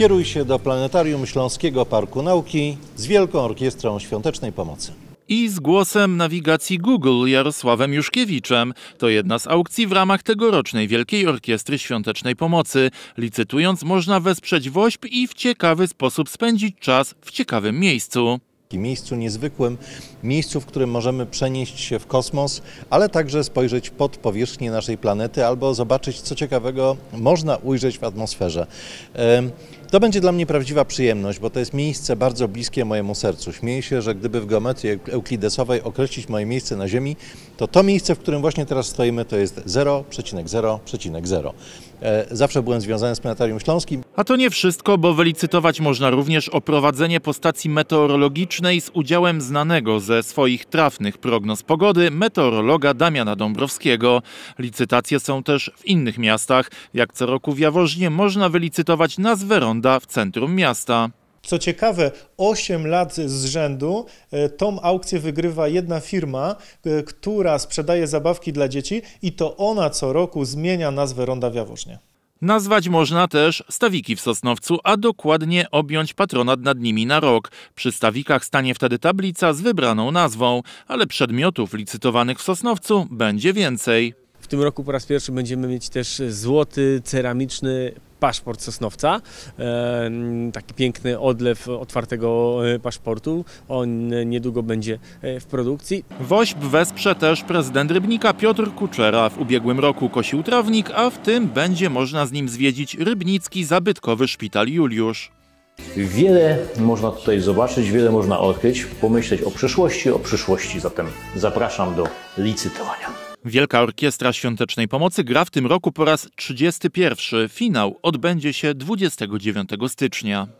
Kieruj się do Planetarium Śląskiego Parku Nauki z Wielką Orkiestrą Świątecznej Pomocy i z głosem nawigacji Google Jarosławem Juszkiewiczem. To jedna z aukcji w ramach tegorocznej Wielkiej Orkiestry Świątecznej Pomocy. Licytując można wesprzeć WOŚP i w ciekawy sposób spędzić czas w ciekawym miejscu. Miejscu niezwykłym, miejscu, w którym możemy przenieść się w kosmos, ale także spojrzeć pod powierzchnię naszej planety albo zobaczyć, co ciekawego można ujrzeć w atmosferze. Yy. To będzie dla mnie prawdziwa przyjemność, bo to jest miejsce bardzo bliskie mojemu sercu. Śmieję się, że gdyby w geometrii euklidesowej określić moje miejsce na Ziemi, to to miejsce, w którym właśnie teraz stoimy, to jest 0,0,0. E, zawsze byłem związany z Planetarium Śląskim. A to nie wszystko, bo wylicytować można również o prowadzenie stacji meteorologicznej z udziałem znanego ze swoich trafnych prognoz pogody meteorologa Damiana Dąbrowskiego. Licytacje są też w innych miastach. Jak co roku w Jaworznie można wylicytować nazwę ronda wygląda w centrum miasta. Co ciekawe, 8 lat z rzędu e, tą aukcję wygrywa jedna firma, e, która sprzedaje zabawki dla dzieci i to ona co roku zmienia nazwę Ronda w Jaworznie. Nazwać można też stawiki w Sosnowcu, a dokładnie objąć patronat nad nimi na rok. Przy stawikach stanie wtedy tablica z wybraną nazwą, ale przedmiotów licytowanych w Sosnowcu będzie więcej. W tym roku po raz pierwszy będziemy mieć też złoty, ceramiczny paszport Sosnowca, e, taki piękny odlew otwartego e, paszportu. On niedługo będzie e, w produkcji. Wośb wesprze też prezydent Rybnika Piotr Kuczera. W ubiegłym roku kosił trawnik, a w tym będzie można z nim zwiedzić Rybnicki Zabytkowy Szpital Juliusz. Wiele można tutaj zobaczyć, wiele można odkryć, pomyśleć o przyszłości, o przyszłości. Zatem zapraszam do licytowania. Wielka Orkiestra Świątecznej Pomocy gra w tym roku po raz 31. Finał odbędzie się 29 stycznia.